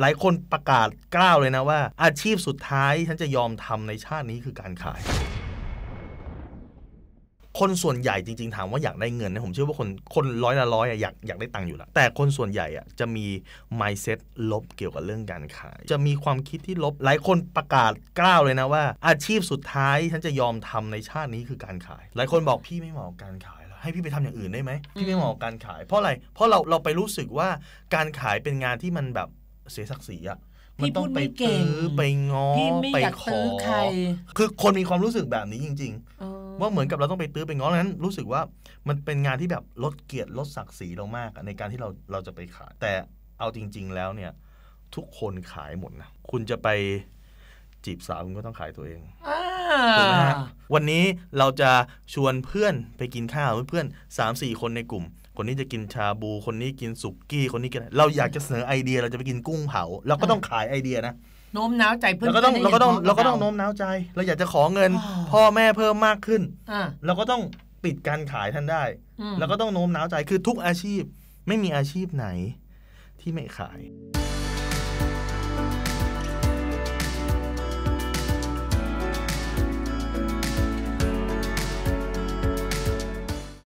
หลายคนประกาศกล้าวเลยนะว่าอาชีพสุดท้ายฉันจะยอมทำในชาตินี้คือการขายคนส่วนใหญ่จริงๆถามว่าอยากได้เงินนะผมเชื่อว่าคนคนร้อยละร้อยอยากอยากได้ตังค์อยู่แล้วแต่คนส่วนใหญ่อะจะมี mindset ลบเกี่ยวกับเรื่องการขาย จะมีความคิดที่ลบหลายคนประกาศกล้าวเลยนะว่าอาชีพสุดท้ายฉันจะยอมทำในชาตินี้คือการขาย หลายคนบอกพี่ไม่เหมาะการขายให้พี่ไปทำอย่างอื่นได้ไหมพี่ไม่เหมาะการขายเพราะอะไรเพราะเราเราไปรู้สึกว่าการขายเป็นงานที่มันแบบเสียศักดิ์ศรีอะมันต้องไปตื้อไปงอไปขอคือคนมีความรู้สึกแบบนี้จริงๆ ว่าเหมือนกับเราต้องไปตื้อไปง้อนั้นรู้สึกว่ามันเป็นงานที่แบบลดเกียรติลดศักดิ์ศรีเรามากในการที่เราเราจะไปขาย แต่เอาจริงๆแล้วเนี่ยทุกคนขายหมดนะ คุณจะไปจีบสาว คุณก็ต้องขายตัวเองถูกไหมฮะวันนี้เราจะชวนเพื่อนไปกินข้าวเพื่อนสามสี่คนในกลุ่มคนนี้จะกินชาบู คนนี้กินสุกี้ คนนี้กินเราอยากจะเสนอไอเดีย เราจะไปกินกุ้งเผาเราก็ต้องขายไอเดียนะ โน้มน้าวใจเพื่อนเราก็ต้องเราก็ต้อง เราก็ต้องโน้มน้าวใจ เราอยากจะขอเงินพ่อแม่เพิ่มมากขึ้นเราก็ต้องปิดการขายท่านได้เราก็ต้องโน้มน้าวใจ คือทุกอาชีพ ไม่มีอาชีพไหนที่ไม่ขาย